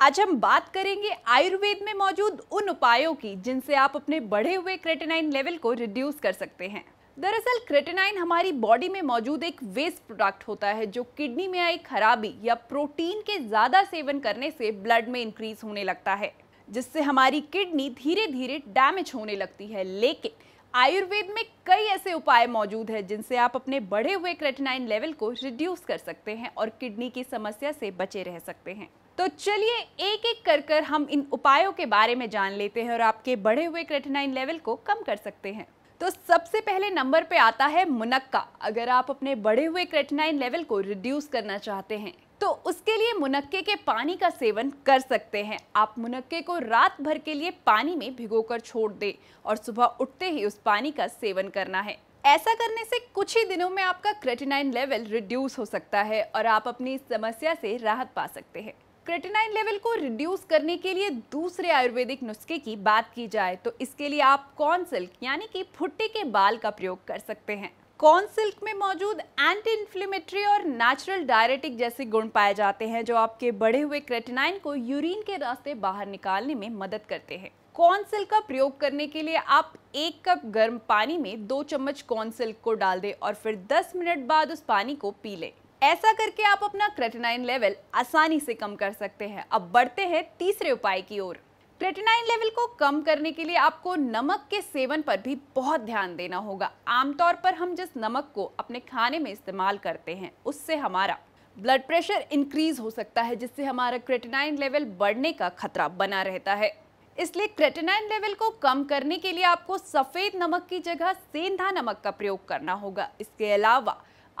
आज हम बात करेंगे आयुर्वेद में मौजूद उन उपायों की जिनसे आप अपने बढ़े हुए क्रेटेनाइन लेवल को रिड्यूस कर सकते हैं दरअसल क्रेटेनाइन हमारी बॉडी में मौजूद एक वेस्ट प्रोडक्ट होता है जो किडनी में आई खराबी या प्रोटीन के ज़्यादा सेवन करने से ब्लड में इंक्रीज होने लगता है जिससे हमारी किडनी धीरे धीरे डैमेज होने लगती है लेकिन आयुर्वेद में कई ऐसे उपाय मौजूद हैं जिनसे आप अपने बढ़े हुए क्रेटेनाइन लेवल को रिड्यूस कर सकते हैं और किडनी की समस्या से बचे रह सकते हैं तो चलिए एक एक कर कर हम इन उपायों के बारे में जान लेते हैं और आपके बढ़े हुए क्रेटिनाइन लेवल को कम कर सकते हैं तो सबसे पहले नंबर पे आता है मुनक्का अगर आप अपने बढ़े हुए क्रेटिनाइन लेवल को रिड्यूस करना चाहते हैं तो उसके लिए मुनक्के के पानी का सेवन कर सकते हैं आप मुनक्के को रात भर के लिए पानी में भिगोकर छोड़ दें और सुबह उठते ही उस पानी का सेवन करना है ऐसा करने से कुछ ही दिनों में आपका क्रेटिनाइन लेवल रिड्यूस हो सकता है और आप अपनी समस्या से राहत पा सकते हैं क्रेटिनाइन लेवल को रिड्यूस करने के लिए दूसरे आयुर्वेदिक नुस्खे की बात की जाए तो इसके लिए आप कॉर्न सिल्क यानी कि फुट्टी के बाल का प्रयोग कर सकते हैं कॉर्न सिल्क में मौजूद एंटी इन्फ्लेमेटरी और नेचुरल डायरेटिक जैसे गुण पाए जाते हैं जो आपके बढ़े हुए क्रेटिनाइन को यूरिन के रास्ते बाहर निकालने में मदद करते हैं कॉर्न सिल्क का प्रयोग करने के लिए आप एक कप गर्म पानी में दो चम्मच कॉर्न सिल्क को डाल दें और फिर 10 मिनट बाद उस पानी को पी लें ऐसा करके आप अपना क्रेटिनाइन लेवल आसानी से कम कर सकते हैं अब बढ़ते हैं तीसरे उपाय की ओर क्रेटिनाइन लेवल को कम करने के लिए आपको नमक के सेवन पर भी बहुत ध्यान देना होगा आमतौर पर हम जिस नमक को अपने खाने में इस्तेमाल करते हैं उससे हमारा ब्लड प्रेशर इंक्रीज हो सकता है जिससे हमारा क्रेटिनाइन लेवल बढ़ने का खतरा बना रहता है इसलिए क्रेटिनाइन लेवल को कम करने के लिए आपको सफ़ेद नमक की जगह सेंधा नमक का प्रयोग करना होगा इसके अलावा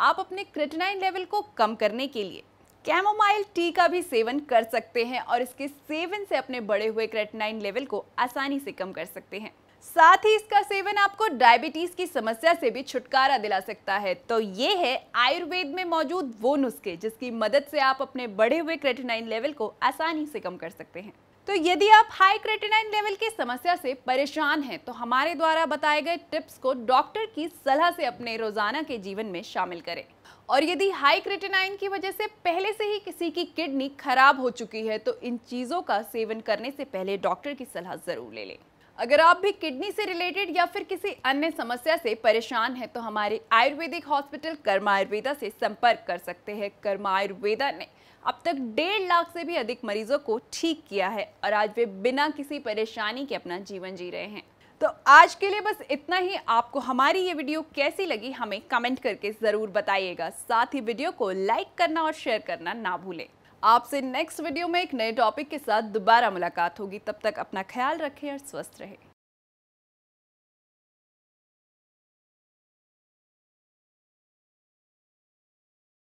आप अपने क्रिटनाइन लेवल को कम करने के लिए कैमोमाइल टी का भी सेवन कर सकते हैं और इसके सेवन से अपने बढ़े हुए क्रेटनाइन लेवल को आसानी से कम कर सकते हैं साथ ही इसका सेवन आपको डायबिटीज की समस्या से भी छुटकारा दिला सकता है तो ये है आयुर्वेद में मौजूद वो नुस्खे जिसकी मदद से आप अपने बढ़े हुए क्रेटिनाइन लेवल को आसानी से कम कर सकते हैं तो यदि आप हाई क्रेटिनाइन लेवल की समस्या से परेशान हैं तो हमारे द्वारा बताए गए टिप्स को डॉक्टर की सलाह से अपने रोजाना के जीवन में शामिल करें और यदि हाई क्रेटिनाइन की वजह से पहले से ही किसी की किडनी खराब हो चुकी है तो इन चीज़ों का सेवन करने से पहले डॉक्टर की सलाह ज़रूर ले लें अगर आप भी किडनी से रिलेटेड या फिर किसी अन्य समस्या से परेशान हैं तो हमारे आयुर्वेदिक हॉस्पिटल कर्मा आयुर्वेदा से संपर्क कर सकते हैं कर्मा आयुर्वेदा ने अब तक डेढ़ लाख से भी अधिक मरीजों को ठीक किया है और आज वे बिना किसी परेशानी के अपना जीवन जी रहे हैं तो आज के लिए बस इतना ही आपको हमारी ये वीडियो कैसी लगी हमें कमेंट करके ज़रूर बताइएगा साथ ही वीडियो को लाइक करना और शेयर करना ना भूलें आपसे नेक्स्ट वीडियो में एक नए टॉपिक के साथ दोबारा मुलाकात होगी तब तक अपना ख्याल रखें और स्वस्थ रहें